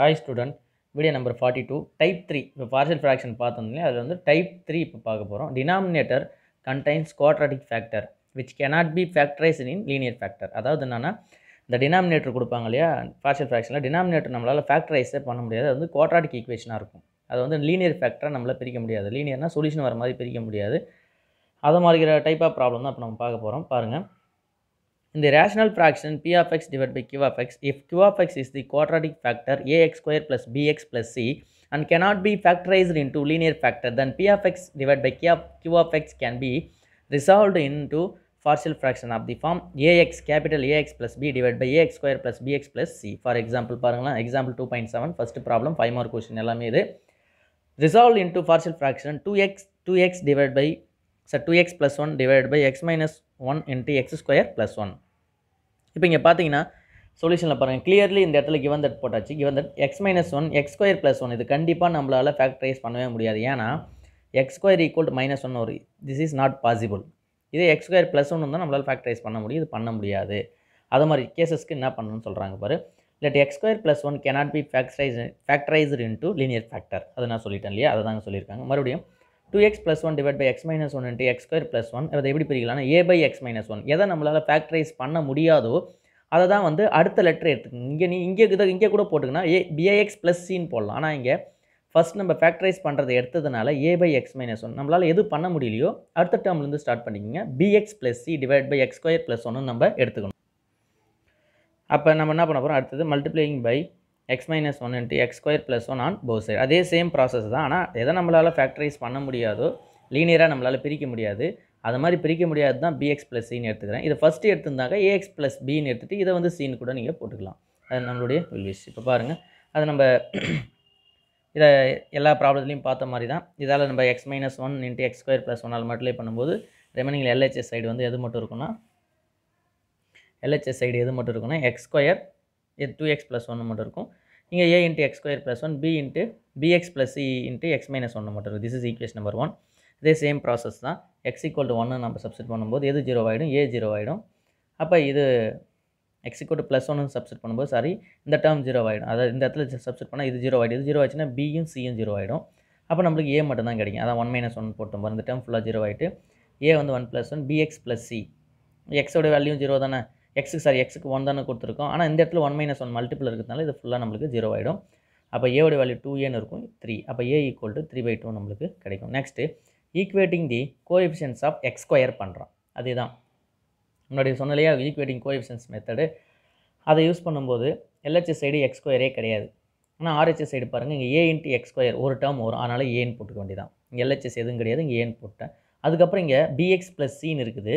hi student video number forty two type three இப்போ partial fraction பார்த்தோம்னா அதில் வந்து டைப் த்ரீ இப்போ பார்க்க போகிறோம் denominator contains quadratic factor which cannot be factorise in linear factor அதாவது என்னென்னா இந்த டினாமினேட்டர் கொடுப்பாங்க இல்லையா பார்சல் ஃப்ராக்ஷனில் டினாமினேட்டர் நம்மளால் ஃபேக்டரைஸே பண்ண முடியாது அது வந்து குவாட்ராட்டிக் ஈக்குவேஷனாக இருக்கும் அது வந்து லீனியர் ஃபேக்டராக நம்மளால் பிரிக்க முடியாது லீனியர்னால் சொல்யூஷன் வர மாதிரி பிரிக்க முடியாது அதை மாதிரி டைப் ஆஃப் ப்ராப்ளம் தான் இப்போ நம்ம பார்க்க போகிறோம் பாருங்கள் இந்த rational fraction p of x divide by q of x if q of x is the quadratic factor ax square plus bx plus c and cannot be factorised into linear factor then p of x divide by q q of x can be resolved into partial fraction of the form ax capital ax plus b divided by ax square plus bx plus c for example பாருங்களா example 2.7 first problem 5 mark question எல்லாமே இது resolved into partial fraction 2x 2x divided by so 2x plus 1 divided by x minus one into x square plus one இப்போ இங்கே பார்த்தீங்கன்னா சொல்யூஷனில் பாருங்கள் clearly இந்த இடத்துல கிவன் தட் போட்டாச்சு given that x minus one x square plus one இது கண்டிப்பாக நம்மளால் ஃபேக்டரைஸ் பண்ணவே முடியாது ஏன்னா x square equal to minus one ஒரு திஸ் இஸ் நாட் பாசிபிள் இதே எக்ஸ் ஸ்கொயர் ப்ளஸ் ஒன்று தான் நம்மளால் ஃபேக்டரைஸ் பண்ண முடியும் இது பண்ண முடியாது அது மாதிரி கேசஸ்க்கு என்ன பண்ணணும்னு சொல்கிறாங்க பாரு let x square plus one cannot be factorise factorised into linear factor அதை நான் சொல்லிட்டேன் இல்லையா அதை தாங்க சொல்லியிருக்காங்க மறுபடியும் two x plus one divide by x minus one into x square plus one அதை எப்படி பிரிக்கலாம்னா a by x minus one எதை நம்மளால் ஃபேக்டரைஸ் பண்ண முடியாதோ அதை தான் வந்து அடுத்த லெட்டர் எடுத்துக்கோங்க இங்கே நீ இங்கே இதை இங்கே கூட போட்டுக்கன்னா ஏ பிஏஎக்ஸ் ப்ளஸ் சின்னு போடலாம் ஆனால் இங்கே ஃபஸ்ட் நம்ம ஃபேக்டரைஸ் பண்ணுறது எடுத்ததுனால a by x minus one நம்மளால் எது பண்ண முடியலையோ அடுத்த டேர்ம்லேருந்து ஸ்டார்ட் பண்ணிக்கோங்க bx plus c divide by x square plus ஒன்று நம்ம எடுத்துக்கணும் அப்போ நம்ம என்ன பண்ண போகிறோம் அடுத்தது multiplying by x minus one into x square plus one on both side அதே சேம் ப்ராசஸ் தான் ஆனால் எதை நம்மளால் ஃபேக்டரைஸ் பண்ண முடியாதோ லீனியராக நம்மளால் பிரிக்க முடியாது அது மாதிரி பிரிக்க முடியாது தான் பிஎக்ஸ் ப்ளஸ் சின்னு எடுத்துக்கிறேன் இதை ஃபஸ்ட்டு எடுத்திருந்தாங்க ஏஎக்ஸ் ப்ளஸ் பின்னு எடுத்துகிட்டு இதை வந்து சீன் கூட நீங்கள் போட்டுக்கலாம் அது நம்மளுடைய வில்விஸ் இப்போ பாருங்கள் அதை நம்ம இதை எல்லா ப்ராப்ளத்துலையும் பார்த்த மாதிரி தான் இதால் நம்ம x minus one into x square plus ஒன்னால் மல்டிப்ளை பண்ணும்போது ரெமனிங் எல்ஹெச்எஸ் சைடு வந்து எது மட்டும் இருக்குன்னா எல்ஹெச்எஸ் சைடு எது மட்டும் இருக்குன்னா எக்ஸ் ஸ்கொயர் இது டூ எக்ஸ் ப்ளஸ் ஒன்று மட்டும் இருக்கும் இங்கே a into x square plus one b into bx plus c into x minus ஒன்று மட்டும் இருக்குது this is equation number one இதே சேம் ப்ராசஸ் தான் எக்ஸ் ஈக்குவல் டு ஒன்று நம்ம சப்செட் பண்ணும்போது எது ஜீரோ ஆகிடும் ஏ ஜீரோ ஆகிடும் அப்போ இது எக்ஸ் டு ப்ளஸ் ஒன்று சப்ஸ்ட் பண்ணும்போது சாரி இந்த டேர்ம் ஜீரோ ஆகிடும் அதாவது இந்த இடத்துல சப்ஸ்ட் பண்ணால் இது ஜீரோ ஆகிடும் இது ஜீரோ ஆச்சுன்னா பியும் சியும் ஜீரோ ஆகிடும் அப்போ நம்மளுக்கு ஏ மட்டும் தான் கிடைக்கும் அதான் ஒன் மைனஸ் ஒன் போட்டோம் இந்த டேர்ம் ஃபுல்லாக ஜீரோ ஆகிட்டு ஏ வந்து one plus one bx plus c எக்ஸோட வேல்யூ ஜீரோ தானே எக்ஸுக்கு சாரி எக்ஸுக்கு ஒன் தானே கொடுத்துருக்கோம் ஆனால் இந்த இடத்துல ஒன் மைனஸ் ஒன் மல்டிபிள் இருக்கிறதுனால இது ஃபுல்லாக நம்மளுக்கு ஜீரோ ஆகிடும் அப்போ ஏவோட வேல்யூ டூ ஏன்னு இருக்கும் த்ரீ அப்போ a equal to three by two நம்மளுக்கு கிடைக்கும் next equating the coefficients of x square பண்ணுறோம் அதே தான் முன்னாடி சொன்னலையா ஈக்குவேட்டிங் கோஎஃபிஷியன்ஸ் மெத்தடு அதை யூஸ் பண்ணும்போது எல்ஹெச்எஸ் சைடு எக்ஸ்கொயரே கிடையாது ஆனால் ஆர்ஹெச்எஸ் சைடு பாருங்கள் இங்கே ஏ இன்ட்டு எக்ஸ்கொயர் ஒரு டேர்ம் வரும் அதனால் ஏன்னு போட்டுக்க வேண்டியதான் இங்கே எல்ஹெச்எஸ் எதுவும் கிடையாது இங்கே ஏன்னு போட்டேன் அதுக்கப்புறம் இங்கே பிஎக்ஸ் ப்ளஸ் சின்னு இருக்குது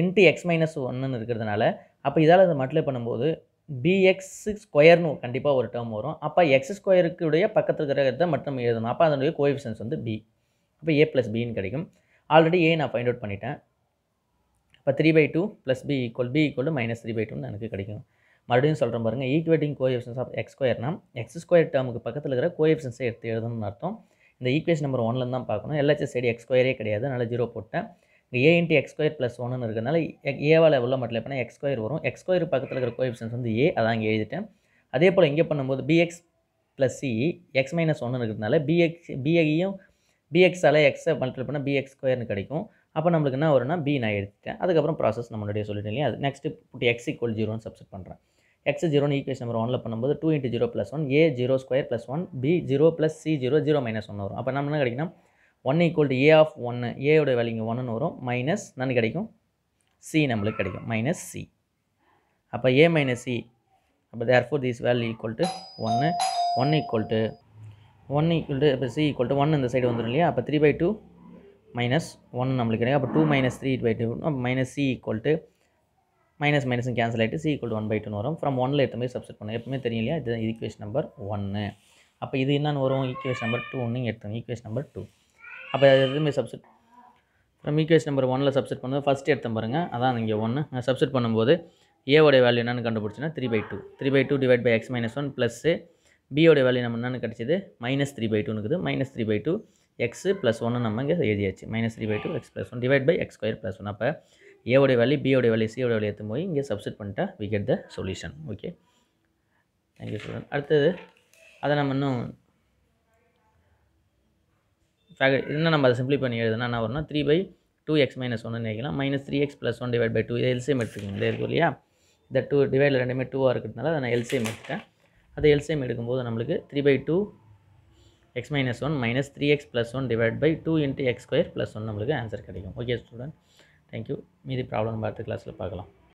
இன்ட்டு எக்ஸ் மைனஸ் ஒன்றுன்னு இருக்கிறதுனால அப்போ இதால் அதை மல்டிப்ளை பண்ணும்போது பிஎக்ஸ் ஸ்கொயர்னு கண்டிப்பாக ஒரு டேர்ம் வரும் அப்போ எக்ஸ் ஸ்கொயருக்குடைய உடைய பக்கத்தில் இருக்கிறத மட்டும் எழுதணும் அப்போ அதனுடைய கோஎஃபிஷன்ஸ் வந்து பி அப்போ ஏ ப்ளஸ் பின்னு கிடைக்கும் ஆல்ரெடி ஏ நான் ஃபைண்ட் அவுட் பண்ணிட்டேன் இப்போ three by two plus b equal b equal minus three by டூன்னு எனக்கு கிடைக்கும் மறுபடியும் சொல்கிறேன் பாருங்கள் ஈக்குவேட்டிங் கோஎஃபிஷன்ஸ் ஆஃப் எக்ஸ் ஸ்கொயர்னா எக்ஸ் ஸ்கொயர் டேர்முக்கு பக்கத்தில் இருக்கிற கோஎஃபிஷன்ஸை எடுத்து எழுதணும்னு அர்த்தம் இந்த ஈக்குவேஷன் நம்பர் ஒன்லேருந்து தான் பார்க்கணும் எல்ஹெச்எஸ் சைடு எக்ஸ் ஸ்கொயரே கிடையாது அதனால் ஜீரோ போட்டேன் இங்கே a into x square plus ஒன்னு இருக்கிறதுனால ஏவால் உள்ள மட்டும் எப்படின்னா எக்ஸ் ஸ்கொயர் வரும் எக்ஸ் ஸ்கொயர் பக்கத்தில் இருக்கிற கோஎஃபிஷன்ஸ் வந்து ஏ அதான் இங்கே எழுதிட்டேன் அதே போல் இங்கே பண்ணும்போது bx plus c x minus ஒன்று இருக்கிறதுனால பிஎக்ஸ் பிஐயும் பிஎக்ஸால் எக்ஸை மல்டிபிள் பண்ணால் பிஎக்ஸ் ஸ்கொயர்னு கிடைக்கும் அப்போ நம்மளுக்கு என்ன வரும்னா பி நான் எடுத்துட்டேன் அதுக்கப்புறம் ப்ராசஸ் நம்ம சொல்லிட்டு இல்லையா அது நெக்ஸ்ட்டு புட்டு எக்ஸ் இக்குவல் ஜீரோன்னு சப்செட் பண்ணுறேன் எக்ஸ் ஜீரோன்னு ஈக்குவேஷன் நம்பர் ஒன்ல பண்ணும்போது two into zero plus one a zero square plus one b zero plus c zero zero minus ஒன்று வரும் அப்போ நம்ம என்ன கிடைக்கணும் one equal to a of ஒன்று ஏயோட வேல்யூங்க ஒன்றுன்னு வரும் மைனஸ் நன்னு கிடைக்கும் சி நம்மளுக்கு கிடைக்கும் மைனஸ் சி அப்போ ஏ மைனஸ் சி அப்போ therefore these value equal to ஒன்று one equal to one equal to இப்போ சி ஈக்குவல் டு ஒன் இந்த சைடு வந்துடும் இல்லையா அப்போ three by two minus one நம்மளுக்கு கிடைக்கும் அப்போ two minus three by two அப்போ minus c equal to minus மைனஸும் கேன்சல் ஆகிட்டு சி ஈக்குவல் ஒன் பை டூன்னு வரும் ஃப்ரம் ஒனில் எடுத்து மாதிரி சப்ஸ்ட் பண்ணும் எப்பவுமே தெரியும் இல்லையா இது ஈக்குவேஷன் நம்பர் ஒன்று அப்போ இது என்னென்னு வரும் ஈக்குவேஷன் நம்பர் டூ ஒன்று எடுத்தோம் ஈக்குவேஷன் நம்பர் டூ அப்போ அது எதுவுமே சப்செட் அப்புறம் மீக்வேஸ் நம்பர் ஒனில் சப்செட் பண்ணுவோம் ஃபஸ்ட் எடுத்து பாருங்கள் அதான் இங்கே ஒன்று சப்செட் பண்ணும்போது ஏவோடைய வேல்யூ என்னென்னு கண்டுபிடிச்சின்னா three by two three by two divide by x minus one plus பியோடைய வேல்யூ நம்ம என்னென்னு கிடச்சிது மைனஸ் த்ரீ பை டூனுக்குது minus three by two x plus ஒன்று நம்ம இங்கே எழுதியாச்சு minus three by two x plus one divide by x square plus one அப்போ ஏவோடைய வேல்யூ பியோடைய வேல்யூ சியோட வேலையை எடுத்து போய் இங்கே சப்செட் பண்ணிட்டா we get the solution okay thank you student அடுத்தது அதை நம்ம இன்னும் ஃபேக்ட் இன்னும் நம்ம அதை சிம்பிளி பண்ணி எழுதுனா என்ன வரும்னா three by two x minus ஒன்று நினைக்கலாம் minus three x plus one divide by two இதை எல்சிஎம் எடுத்துக்கோங்க இதில் இருக்கும் இல்லையா இந்த டூ டிவைடில் ரெண்டுமே டூவாக இருக்கிறதுனால அதை நான் எல்சிஎம் எடுத்துட்டேன் அதை எல்சிஎம் எடுக்கும்போது நம்மளுக்கு three by two x minus one minus three x plus one divide by two into x square plus one நம்மளுக்கு ஆன்சர் கிடைக்கும் ஓகே ஸ்டூடெண்ட் தேங்க்யூ மீதி ப்ராப்ளம் பார்த்து கிளாஸில் பார்க்கலாம்